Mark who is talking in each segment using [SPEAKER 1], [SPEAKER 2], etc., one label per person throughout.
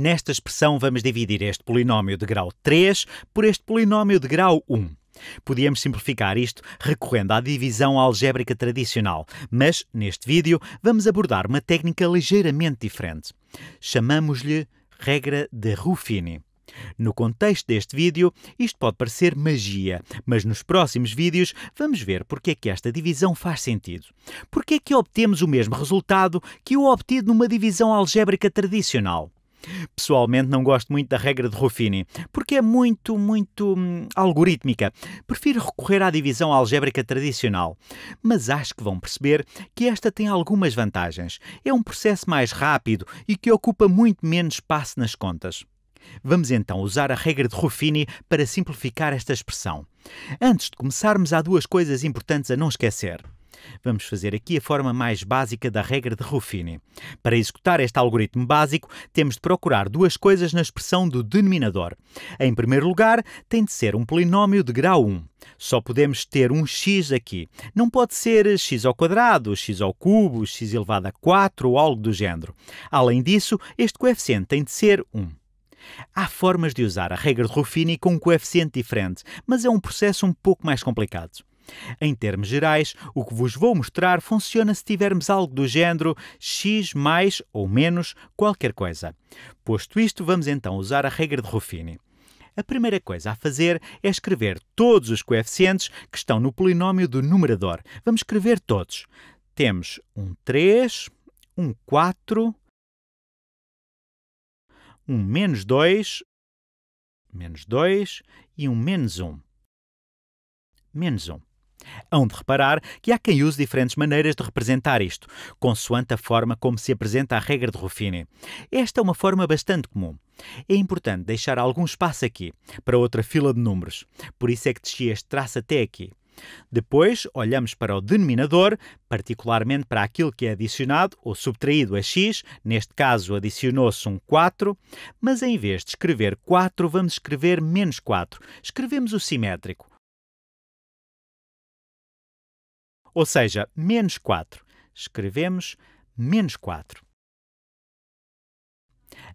[SPEAKER 1] Nesta expressão, vamos dividir este polinómio de grau 3 por este polinómio de grau 1. Podíamos simplificar isto recorrendo à divisão algébrica tradicional, mas neste vídeo vamos abordar uma técnica ligeiramente diferente. Chamamos-lhe regra de Ruffini. No contexto deste vídeo, isto pode parecer magia, mas nos próximos vídeos vamos ver porque é que esta divisão faz sentido. Porque é que obtemos o mesmo resultado que o obtido numa divisão algébrica tradicional? Pessoalmente não gosto muito da regra de Ruffini, porque é muito, muito hum, algorítmica. Prefiro recorrer à divisão algébrica tradicional, mas acho que vão perceber que esta tem algumas vantagens. É um processo mais rápido e que ocupa muito menos espaço nas contas. Vamos então usar a regra de Ruffini para simplificar esta expressão. Antes de começarmos, há duas coisas importantes a não esquecer. Vamos fazer aqui a forma mais básica da regra de Ruffini. Para executar este algoritmo básico, temos de procurar duas coisas na expressão do denominador. Em primeiro lugar, tem de ser um polinómio de grau 1. Só podemos ter um x aqui. Não pode ser x ao quadrado, x ao cubo, x elevado a 4 ou algo do género. Além disso, este coeficiente tem de ser 1. Há formas de usar a regra de Ruffini com um coeficiente diferente, mas é um processo um pouco mais complicado. Em termos gerais, o que vos vou mostrar funciona se tivermos algo do género x mais ou menos qualquer coisa. Posto isto, vamos então usar a regra de Ruffini. A primeira coisa a fazer é escrever todos os coeficientes que estão no polinómio do numerador. Vamos escrever todos. Temos um 3, um 4, um menos 2, menos 2 e um menos 1. Menos 1. Hão de reparar que há quem use diferentes maneiras de representar isto, consoante a forma como se apresenta a regra de Ruffini. Esta é uma forma bastante comum. É importante deixar algum espaço aqui, para outra fila de números. Por isso é que desci este traço até aqui. Depois, olhamos para o denominador, particularmente para aquilo que é adicionado ou subtraído a x, neste caso adicionou-se um 4, mas em vez de escrever 4, vamos escrever menos 4. Escrevemos o simétrico, Ou seja, menos 4. Escrevemos menos 4.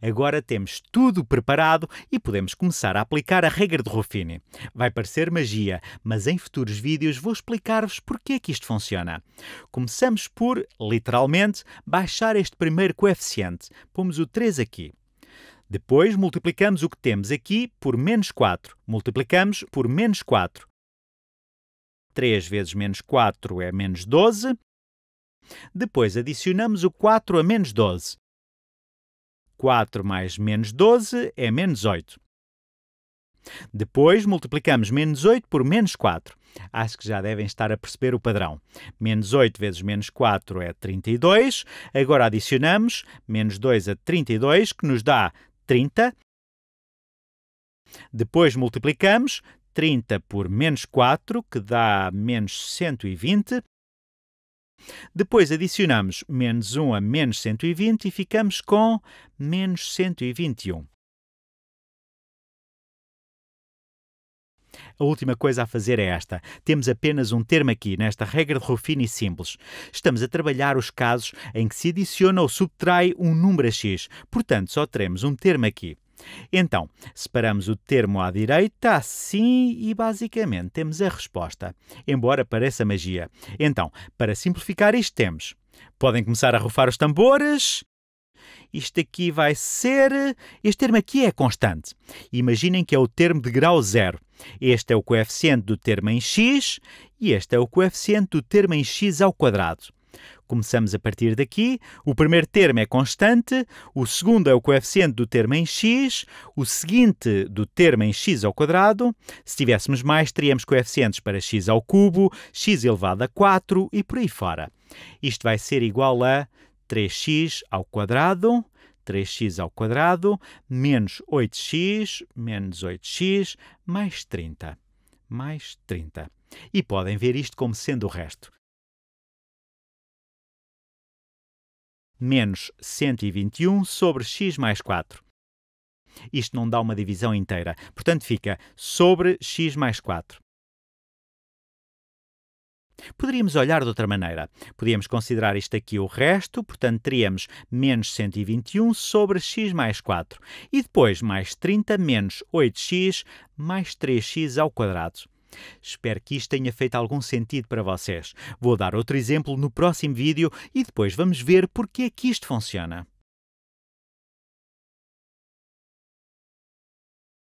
[SPEAKER 1] Agora temos tudo preparado e podemos começar a aplicar a regra de Ruffini. Vai parecer magia, mas em futuros vídeos vou explicar-vos porque é que isto funciona. Começamos por, literalmente, baixar este primeiro coeficiente. Pomos o 3 aqui. Depois multiplicamos o que temos aqui por menos 4. Multiplicamos por menos 4. 3 vezes menos 4 é menos 12. Depois adicionamos o 4 a menos 12. 4 mais menos 12 é menos 8. Depois multiplicamos menos 8 por menos 4. Acho que já devem estar a perceber o padrão. Menos 8 vezes menos 4 é 32. Agora adicionamos menos 2 a 32, que nos dá 30. Depois multiplicamos 30 por menos 4, que dá menos 120. Depois adicionamos menos 1 a menos 120 e ficamos com menos 121. A última coisa a fazer é esta. Temos apenas um termo aqui, nesta regra de Ruffini simples. Estamos a trabalhar os casos em que se adiciona ou subtrai um número a x. Portanto, só teremos um termo aqui. Então, separamos o termo à direita, assim, e basicamente temos a resposta, embora pareça magia. Então, para simplificar isto, temos. Podem começar a rufar os tambores. Isto aqui vai ser. Este termo aqui é constante. Imaginem que é o termo de grau zero. Este é o coeficiente do termo em x e este é o coeficiente do termo em x ao quadrado. Começamos a partir daqui. O primeiro termo é constante, o segundo é o coeficiente do termo em x, o seguinte do termo em x ao quadrado. Se tivéssemos mais, teríamos coeficientes para x ao cubo, x elevado a 4 e por aí fora. Isto vai ser igual a 3x ao quadrado 3x ao quadrado menos 8x menos 8x mais 30. Mais 30. E podem ver isto como sendo o resto. menos 121 sobre x mais 4. Isto não dá uma divisão inteira, portanto fica sobre x mais 4. Poderíamos olhar de outra maneira. Podíamos considerar isto aqui o resto, portanto teríamos menos 121 sobre x mais 4 e depois mais 30 menos 8x mais 3x ao quadrado. Espero que isto tenha feito algum sentido para vocês. Vou dar outro exemplo no próximo vídeo e depois vamos ver porque é que isto funciona.